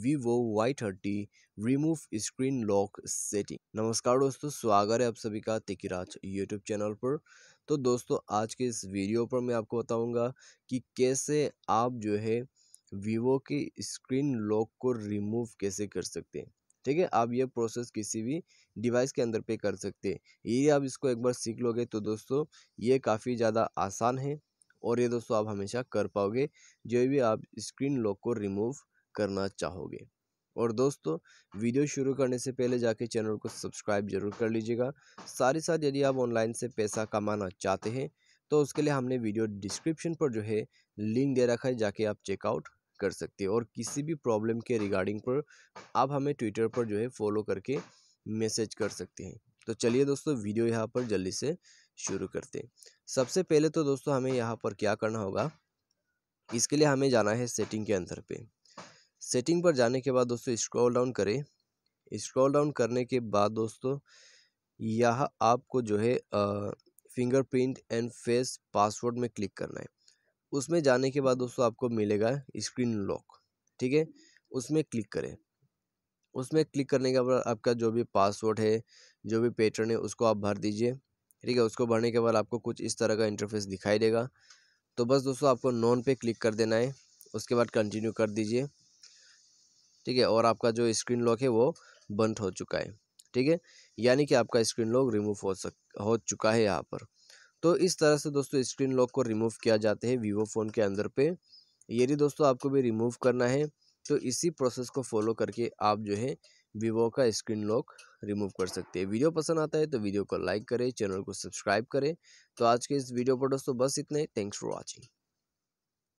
vivo y30 thirty remove screen lock setting नमस्कार दोस्तों स्वागत है आप सभी का तिकिराज यूट्यूब चैनल पर तो दोस्तों आज के इस वीडियो पर मैं आपको बताऊंगा कि कैसे आप जो है vivo के स्क्रीन लॉक को रिमूव कैसे कर सकते हैं ठीक है आप ये प्रोसेस किसी भी डिवाइस के अंदर पे कर सकते हैं ये आप इसको एक बार सीख लोगे तो दोस्तों ये काफ़ी ज़्यादा आसान है और ये दोस्तों आप हमेशा कर पाओगे जो भी आप स्क्रीन लॉक को रिमूव करना चाहोगे और दोस्तों वीडियो शुरू करने से पहले जाके चैनल को सब्सक्राइब जरूर कर लीजिएगा साथ ही साथ यदि आप ऑनलाइन से पैसा कमाना चाहते हैं तो उसके लिए हमने वीडियो डिस्क्रिप्शन पर जो है लिंक दे रखा है जाके आप चेकआउट कर सकते हैं और किसी भी प्रॉब्लम के रिगार्डिंग पर आप हमें ट्विटर पर जो है फॉलो करके मैसेज कर सकते हैं तो चलिए दोस्तों वीडियो यहाँ पर जल्दी से शुरू करते हैं सबसे पहले तो दोस्तों हमें यहाँ पर क्या करना होगा इसके लिए हमें जाना है सेटिंग के अंदर पे सेटिंग पर जाने के बाद दोस्तों स्क्रॉल डाउन करें स्क्रॉल डाउन करने के बाद दोस्तों यह आपको जो है फिंगरप्रिंट एंड फेस पासवर्ड में क्लिक करना है उसमें जाने के बाद दोस्तों आपको मिलेगा स्क्रीन लॉक ठीक है उसमें क्लिक करें उसमें क्लिक करने के बाद आपका जो भी पासवर्ड है जो भी पैटर्न है उसको आप भर दीजिए ठीक है उसको भरने के बाद आपको कुछ इस तरह का इंटरफेस दिखाई देगा तो बस दोस्तों आपको नॉन पे क्लिक कर देना है उसके बाद कंटिन्यू कर दीजिए ठीक है और आपका जो स्क्रीन लॉक है वो बंद हो चुका है ठीक है यानी कि आपका स्क्रीन लॉक रिमूव हो सक हो चुका है यहाँ पर तो इस तरह से दोस्तों स्क्रीन लॉक को रिमूव किया जाते हैं वीवो फ़ोन के अंदर पे यदि दोस्तों आपको भी रिमूव करना है तो इसी प्रोसेस को फॉलो करके आप जो है वीवो का स्क्रीन लॉक रिमूव कर सकते हैं वीडियो पसंद आता है तो वीडियो को लाइक करें चैनल को सब्सक्राइब करें तो आज के इस वीडियो पर दोस्तों बस इतने थैंक्स फॉर वॉचिंग